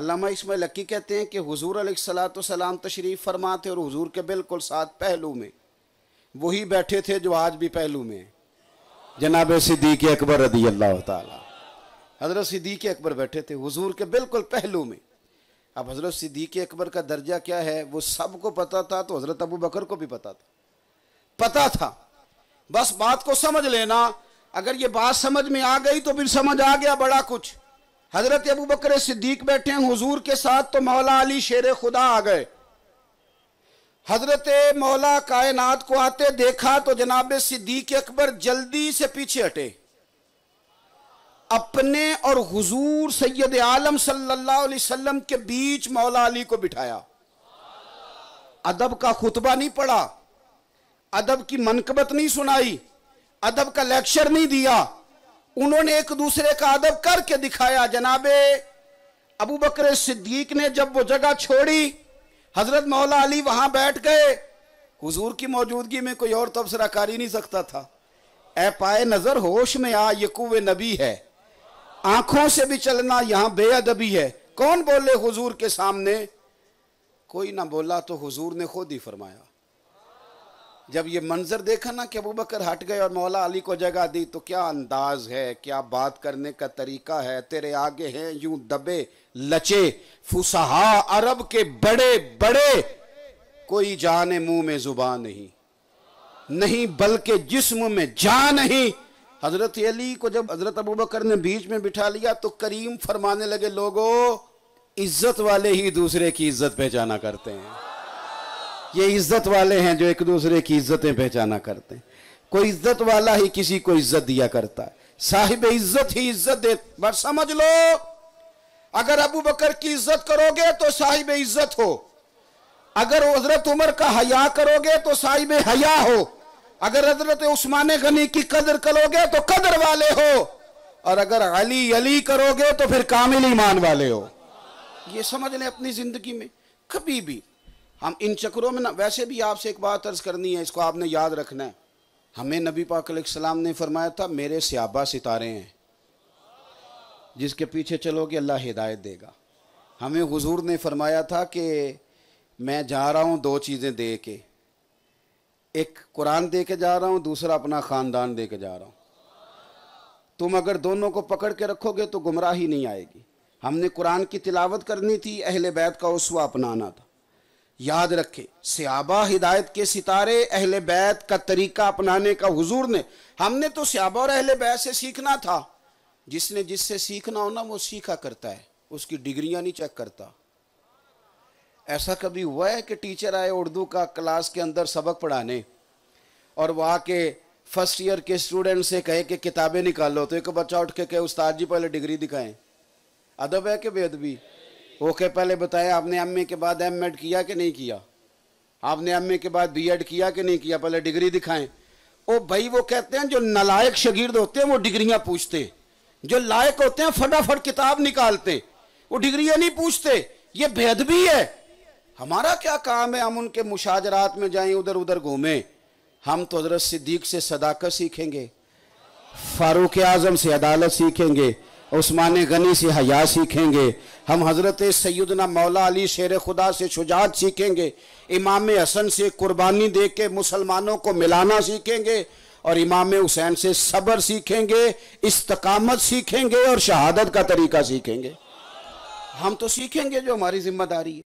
अलामा इसमें लकी कहते हैं कि हजूर सलाम तशरीफ़ फरमा थे और हजूर के बिल्कुल साथ पहलू में वही बैठे थे जो आज भी पहलू में जनाब सिद्दीक अकबर रदी अल्लाह तजरत सिद्दीक अकबर बैठे थे हजूर के बिल्कुल पहलू में अब हज़रत सिद्दीक अकबर का दर्जा क्या है वो सब को पता था तो हज़रत अबू बकर को भी पता था पता था बस बात को समझ लेना अगर ये बात समझ में आ गई तो फिर समझ आ गया बड़ा कुछ हजरत अबू बकर सिद्दीक बैठे हैं हुजूर के साथ तो मौला अली शेर खुदा आ गए हजरत मौला कायनात को आते देखा तो जनाब सिद्दीक अकबर जल्दी से पीछे हटे अपने और हुजूर सैयद आलम सल्लल्लाहु अलैहि वसल्लम के बीच मौला अली को बिठाया अदब का खुतबा नहीं पढ़ा अदब की मनकबत नहीं सुनाई अदब का लेक्चर नहीं दिया उन्होंने एक दूसरे का अदब करके दिखाया जनाबे अबू बकर सिद्दीक ने जब वो जगह छोड़ी हजरत मौला अली वहां बैठ गए हुजूर की मौजूदगी में कोई और तबसरा कर ही नहीं सकता था ए पाए नजर होश में आ ये नबी है आंखों से भी चलना यहां बेअदबी है कौन बोले हुजूर के सामने कोई ना बोला तो हुजूर ने खुद ही फरमाया जब ये मंजर देखा ना कि अबू बकर हट गए और मौला अली को जगह दी तो क्या अंदाज है क्या बात करने का तरीका है तेरे आगे हैं यूं दबे लचे फुसहा अरब के बड़े बड़े कोई जाने मुंह में जुबा नहीं नहीं बल्कि जिस्म में जा नहीं हजरत अली को जब हजरत अबू बकर ने बीच में बिठा लिया तो करीम फरमाने लगे लोगों इज्जत वाले ही दूसरे की इज्जत पहचाना करते हैं ये इज्जत वाले हैं जो एक दूसरे की इज्जतें पहचाना करते हैं कोई इज्जत वाला ही किसी को इज्जत दिया करता है साहिब इज्जत ही इज्जत दे बस समझ लो अगर अबू बकर की इज्जत करोगे तो साहिब इज्जत हो अगर हजरत उमर का हया करोगे तो साहिब हया हो अगर हजरत उस्मान गनी की कदर करोगे तो कदर वाले हो और अगर अली अली करोगे तो फिर कामिल ईमान वाले हो ये समझ लें अपनी जिंदगी में कभी भी हम इन चक्रों में ना वैसे भी आपसे एक बात अर्ज करनी है इसको आपने याद रखना है हमें नबी पाक सलाम ने फरमाया था मेरे स्याबा सितारे हैं जिसके पीछे चलोगे अल्लाह हिदायत देगा हमें हुजूर ने फरमाया था कि मैं जा रहा हूँ दो चीज़ें दे के एक कुरान दे के जा रहा हूँ दूसरा अपना ख़ानदान दे के जा रहा हूँ तुम अगर दोनों को पकड़ के रखोगे तो गुमराह ही नहीं आएगी हमने कुरान की तिलावत करनी थी अहले बैत का उसवा अपनाना था याद रखे सियाबा हिदायत के सितारे अहल बैत का तरीका अपनाने का हुजूर ने हमने तो सियाबा और अहल बैत से सीखना था जिसने जिससे सीखना हो ना वो सीखा करता है उसकी डिग्रियां नहीं चेक करता ऐसा कभी हुआ है कि टीचर आए उर्दू का क्लास के अंदर सबक पढ़ाने और वहाँ के फर्स्ट ईयर के स्टूडेंट से कहे कि किताबें लो तो एक बच्चा उठ के कहे उस्ताद जी पहले डिग्री दिखाएं अदब है कि बेदबी ओके पहले बताया आपने एम के बाद एम एड किया कि नहीं किया आपने एम के बाद बी एड किया कि नहीं किया पहले डिग्री दिखाएं ओ भाई वो कहते हैं जो नलायक शगीर्द होते हैं वो डिग्रियां पूछते जो लायक होते हैं फटाफट किताब निकालते वो डिग्रियां नहीं पूछते ये भी है हमारा क्या काम है हम उनके मुशाजरात में जाएं उधर उधर घूमें हम तो हजरत सिद्दीक से सदाकत सीखेंगे फारूक आजम से अदालत सीखेंगे उस्मान गनी से हया सीखेंगे हम हज़रत सैदना मौला अली शेर खुदा से शुजात सीखेंगे इमाम हसन से कुर्बानी दे के मुसलमानों को मिलाना सीखेंगे और इमाम हुसैन से सब्र सीखेंगे इस्तकामत सीखेंगे और शहादत का तरीका सीखेंगे हम तो सीखेंगे जो हमारी जिम्मेदारी है